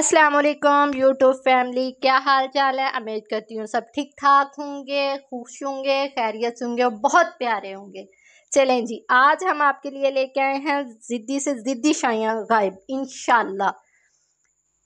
अस्सलाम वालेकुम YouTube family क्या हाल चाल है उम्मीद करती हूँ सब ठीक ठाक होंगे खुश होंगे खैरियत होंगे और बहुत प्यारे होंगे चलें जी आज हम आपके लिए लेके आए हैं ज़िद्दी से ज़िद्दी शाइयाँ गायब इन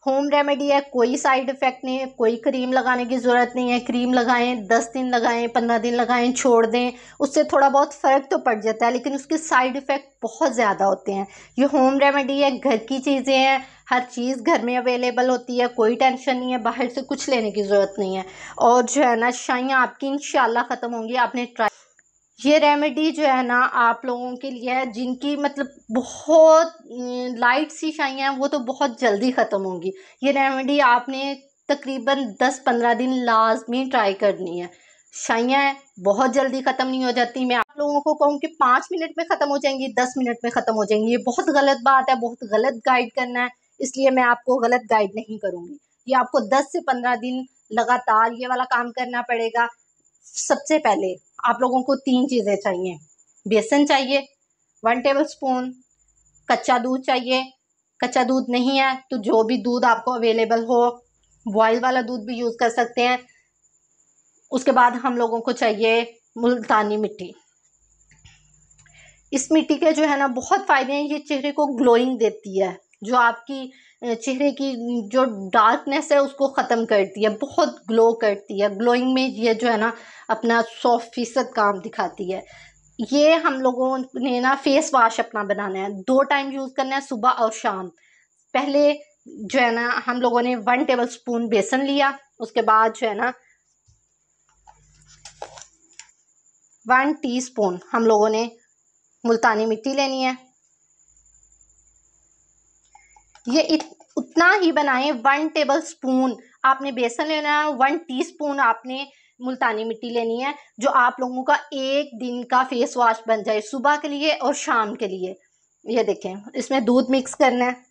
होम रेमेडी है कोई साइड इफ़ेक्ट नहीं है कोई क्रीम लगाने की ज़रूरत नहीं है क्रीम लगाएं दस दिन लगाएं पंद्रह दिन लगाएं छोड़ दें उससे थोड़ा बहुत फ़र्क तो पड़ जाता है लेकिन उसके साइड इफ़ेक्ट बहुत ज़्यादा होते हैं ये होम रेमेडी है घर की चीज़ें हैं हर चीज़ घर में अवेलेबल होती है कोई टेंशन नहीं है बाहर से कुछ लेने की ज़रूरत नहीं है और जो है ना शाइयाँ आपकी इन ख़त्म होंगी आपने ट्राई ये रेमेडी जो है ना आप लोगों के लिए है जिनकी मतलब बहुत लाइट सी शाइयाँ हैं वो तो बहुत जल्दी ख़त्म होंगी ये रेमेडी आपने तकरीबन दस पंद्रह दिन लाजमी ट्राई करनी है शाइयाँ बहुत जल्दी ख़त्म नहीं हो जाती मैं आप लोगों को कहूँ कि पाँच मिनट में ख़त्म हो जाएंगी दस मिनट में ख़त्म हो जाएंगी ये बहुत गलत बात है बहुत गलत गाइड करना है इसलिए मैं आपको गलत गाइड नहीं करूंगी ये आपको दस से पंद्रह दिन लगातार ये वाला काम करना पड़ेगा सबसे पहले आप लोगों को तीन चीज़ें चाहिए बेसन चाहिए वन टेबल स्पून कच्चा दूध चाहिए कच्चा दूध नहीं है तो जो भी दूध आपको अवेलेबल हो बॉयल वाला दूध भी यूज़ कर सकते हैं उसके बाद हम लोगों को चाहिए मुल्तानी मिट्टी इस मिट्टी के जो है ना बहुत फ़ायदे हैं ये चेहरे को ग्लोइंग देती है जो आपकी चेहरे की जो डार्कनेस है उसको ख़त्म करती है बहुत ग्लो करती है ग्लोइंग में ये जो है ना अपना सौ फीसद काम दिखाती है ये हम लोगों ने ना फेस वाश अपना बनाना है दो टाइम यूज़ करना है सुबह और शाम पहले जो है ना हम लोगों ने वन टेबल स्पून बेसन लिया उसके बाद जो है ना वन टीस्पून हम लोगों ने मुल्तानी मिट्टी लेनी है ये इत, उतना ही बनाएं वन टेबल स्पून आपने बेसन लेना है वन टी स्पून आपने मुल्तानी मिट्टी लेनी है जो आप लोगों का एक दिन का फेस वॉश बन जाए सुबह के लिए और शाम के लिए ये देखें इसमें दूध मिक्स करना है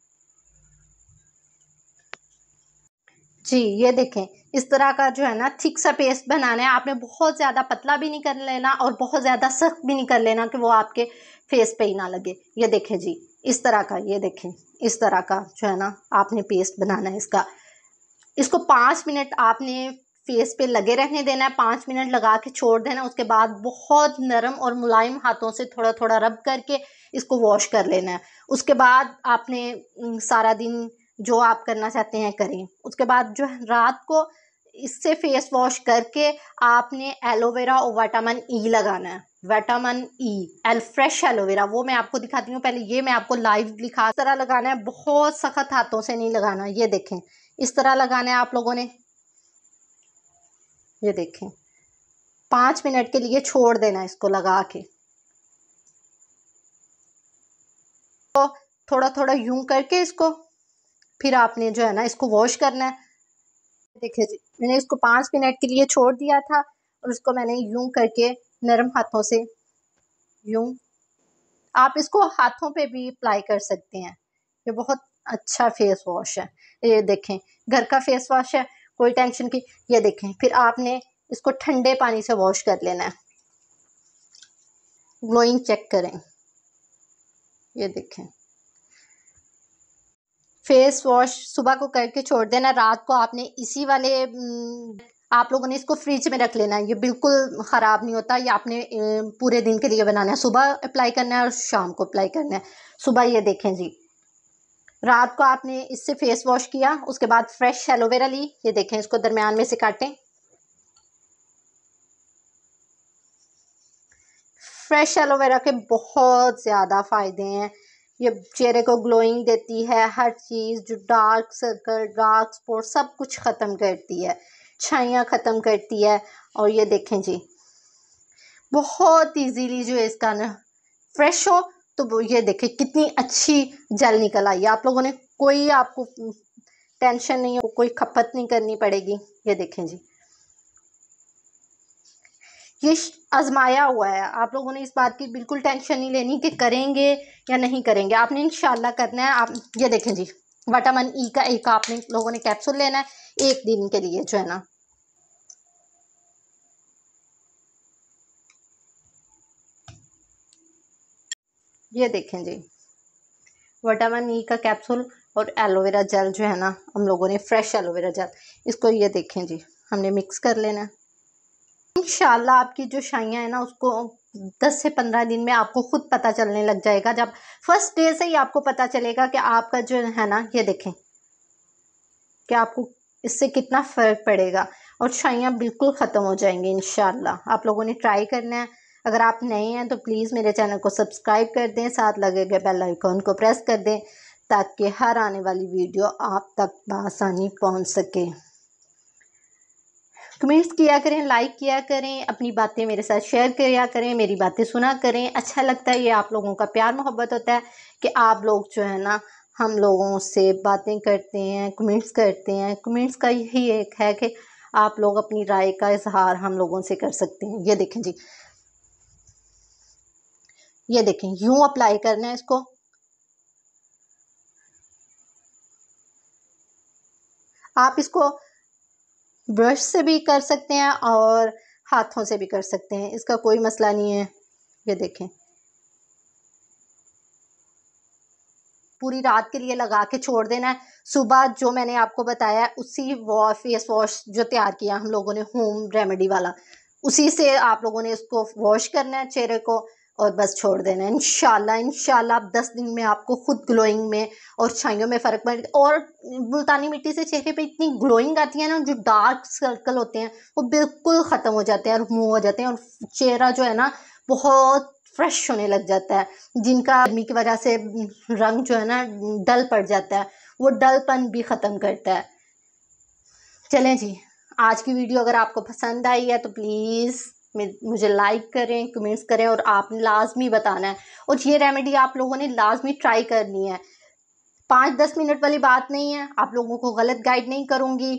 जी ये देखें इस तरह का जो है ना थिक सा पेस्ट बनाना है आपने बहुत ज़्यादा पतला भी नहीं कर लेना और बहुत ज़्यादा सख्त भी नहीं कर लेना कि वो आपके फेस पे ही ना लगे ये देखें जी इस तरह का ये देखें इस तरह का जो है ना आपने पेस्ट बनाना है इसका इसको पाँच मिनट आपने फेस पे लगे रहने देना है पाँच मिनट लगा के छोड़ देना उसके बाद बहुत नरम और मुलायम हाथों से थोड़ा थोड़ा रब करके इसको वॉश कर लेना है उसके बाद आपने सारा दिन जो आप करना चाहते हैं करें उसके बाद जो है रात को इससे फेस वॉश करके आपने एलोवेरा और वाटामिन ई e लगाना है विटामिन ई एल फ्रेश एलोवेरा वो मैं आपको दिखाती हूँ पहले ये मैं आपको लाइव इस तरह लगाना है बहुत सख्त हाथों से नहीं लगाना ये देखें इस तरह लगाना है आप लोगों ने ये देखें पाँच मिनट के लिए छोड़ देना इसको लगा के तो थोड़ा थोड़ा यूं करके इसको फिर आपने जो है ना इसको वॉश करना है देखिए जी मैंने इसको पाँच मिनट के लिए छोड़ दिया था और उसको मैंने यूं करके नरम हाथों से यूं आप इसको हाथों पे भी अप्लाई कर सकते हैं ये बहुत अच्छा फेस वॉश है ये देखें घर का फेस वॉश है कोई टेंशन की ये देखें फिर आपने इसको ठंडे पानी से वॉश कर लेना है ग्लोइंग चेक करें ये देखें फेस वॉश सुबह को करके छोड़ देना रात को आपने इसी वाले आप लोगों ने इसको फ्रिज में रख लेना है ये बिल्कुल ख़राब नहीं होता ये आपने पूरे दिन के लिए बनाना है सुबह अप्लाई करना है और शाम को अप्लाई करना है सुबह ये देखें जी रात को आपने इससे फेस वॉश किया उसके बाद फ्रेश एलोवेरा ली ये देखें इसको दरमियान में से काटें फ्रेश एलोवेरा के बहुत ज़्यादा फ़ायदे हैं ये चेहरे को ग्लोइंग देती है हर चीज़ जो डार्क सर्कल डार्क स्पॉट सब कुछ ख़त्म करती है अच्छाइयाँ ख़त्म करती है और ये देखें जी बहुत इजीली जो है इसका ना फ्रेश हो तो ये देखें कितनी अच्छी जल निकल आई आप लोगों ने कोई आपको टेंशन नहीं हो कोई खपत नहीं करनी पड़ेगी ये देखें जी ये आजमाया हुआ है आप लोगों ने इस बात की बिल्कुल टेंशन नहीं लेनी कि करेंगे या नहीं करेंगे आपने इनशाला करना है आप ये देखें जी वटामिन ई e का एक आपने लोगों ने कैप्सूल लेना है एक दिन के लिए जो है ना ये देखें जी वटामिन ई e का कैप्सूल और एलोवेरा जेल जो है ना हम लोगों ने फ्रेश एलोवेरा जेल इसको ये देखें जी हमने मिक्स कर लेना इंशाल्लाह आपकी जो शाइयाँ हैं ना उसको दस से पंद्रह दिन में आपको खुद पता चलने लग जाएगा जब फर्स्ट डे से ही आपको पता चलेगा कि आपका जो है ना ये देखें कि आपको इससे कितना फ़र्क पड़ेगा और शाइयाँ बिल्कुल ख़त्म हो जाएंगी इन आप लोगों ने ट्राई करना है अगर आप नए हैं तो प्लीज़ मेरे चैनल को सब्सक्राइब कर दें साथ लगे गए बेल आइकॉन को प्रेस कर दें ताकि हर आने वाली वीडियो आप तक बसानी पहुँच सके कमेंट्स किया करें लाइक किया करें अपनी बातें मेरे साथ शेयर किया करें मेरी बातें सुना करें अच्छा लगता है ये आप लोगों का प्यार मोहब्बत होता है कि आप लोग जो है ना हम लोगों से बातें करते हैं कमेंट्स करते हैं कमेंट्स का यही एक है कि आप लोग अपनी राय का इजहार हम लोगों से कर सकते हैं ये देखें जी ये देखें यूं अप्लाई करना है इसको आप इसको ब्रश से भी कर सकते हैं और हाथों से भी कर सकते हैं इसका कोई मसला नहीं है ये देखें पूरी रात के लिए लगा के छोड़ देना है सुबह जो मैंने आपको बताया उसी वॉ फेस वॉश जो तैयार किया हम लोगों ने होम रेमेडी वाला उसी से आप लोगों ने इसको वॉश करना है चेहरे को और बस छोड़ देना इन इंशाल्लाह आप दस दिन में आपको खुद ग्लोइंग में और छाइयों में फ़र्क पड़ और मुल्तानी मिट्टी से चेहरे पे इतनी ग्लोइंग आती है ना जो डार्क सर्कल होते हैं वो बिल्कुल ख़त्म हो जाते हैं और मुँह हो जाते हैं और चेहरा जो है ना बहुत फ्रेश होने लग जाता है जिनका गर्मी की वजह से रंग जो है ना डल पड़ जाता है वो डलपन भी ख़त्म करता है चलें जी आज की वीडियो अगर आपको पसंद आई है तो प्लीज़ मुझे लाइक करें कमेंट्स करें और आपने लाजमी बताना है और ये रेमेडी आप लोगों ने लाजमी ट्राई करनी है पाँच दस मिनट वाली बात नहीं है आप लोगों को गलत गाइड नहीं करूँगी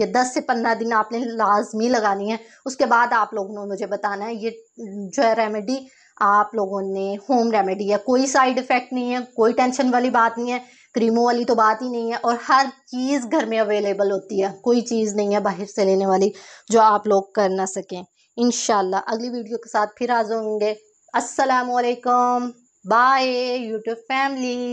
ये दस से पंद्रह दिन आपने लाजमी लगानी है उसके बाद आप लोगों ने मुझे बताना है ये जो है रेमेडी आप लोगों ने होम रेमेडी है कोई साइड इफ़ेक्ट नहीं है कोई टेंशन वाली बात नहीं है क्रीमों वाली तो बात ही नहीं है और हर चीज़ घर में अवेलेबल होती है कोई चीज़ नहीं है बाहर से लेने वाली जो आप लोग कर ना सकें इनशाला अगली वीडियो के साथ फिर हाजिर होंगे असलकम बाय यूट्यूब फैमिली